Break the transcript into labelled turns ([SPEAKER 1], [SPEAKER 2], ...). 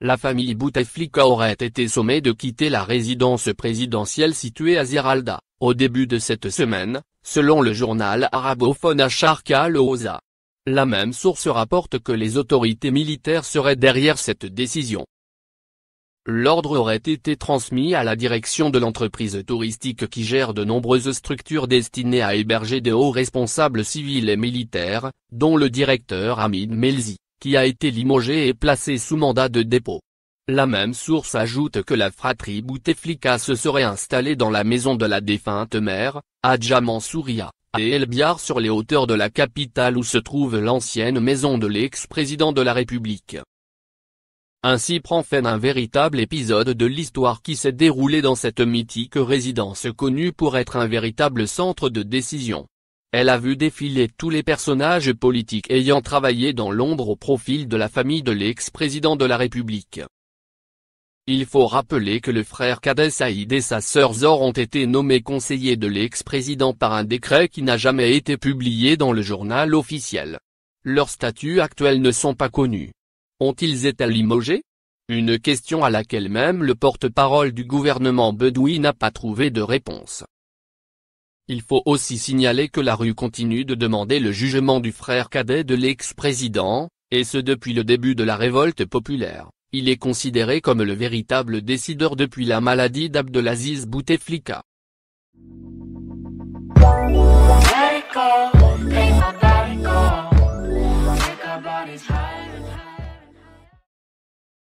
[SPEAKER 1] la famille Bouteflika aurait été sommée de quitter la résidence présidentielle située à Ziralda, au début de cette semaine, selon le journal arabophone Acharka al La même source rapporte que les autorités militaires seraient derrière cette décision. L'ordre aurait été transmis à la direction de l'entreprise touristique qui gère de nombreuses structures destinées à héberger des hauts responsables civils et militaires, dont le directeur Hamid Melzi qui a été limogé et placé sous mandat de dépôt. La même source ajoute que la fratrie Bouteflika se serait installée dans la maison de la défunte mère, Adja Mansouria, à Elbiar sur les hauteurs de la capitale où se trouve l'ancienne maison de l'ex-président de la République. Ainsi prend fin un véritable épisode de l'histoire qui s'est déroulé dans cette mythique résidence connue pour être un véritable centre de décision. Elle a vu défiler tous les personnages politiques ayant travaillé dans l'ombre au profil de la famille de l'ex-président de la République. Il faut rappeler que le frère Kades Saïd et sa sœur Zor ont été nommés conseillers de l'ex-président par un décret qui n'a jamais été publié dans le journal officiel. Leurs statuts actuels ne sont pas connus. Ont-ils été limogés Une question à laquelle même le porte-parole du gouvernement Bedoui n'a pas trouvé de réponse. Il faut aussi signaler que la rue continue de demander le jugement du frère cadet de l'ex-président, et ce depuis le début de la révolte populaire. Il est considéré comme le véritable décideur depuis la maladie d'Abdelaziz Bouteflika.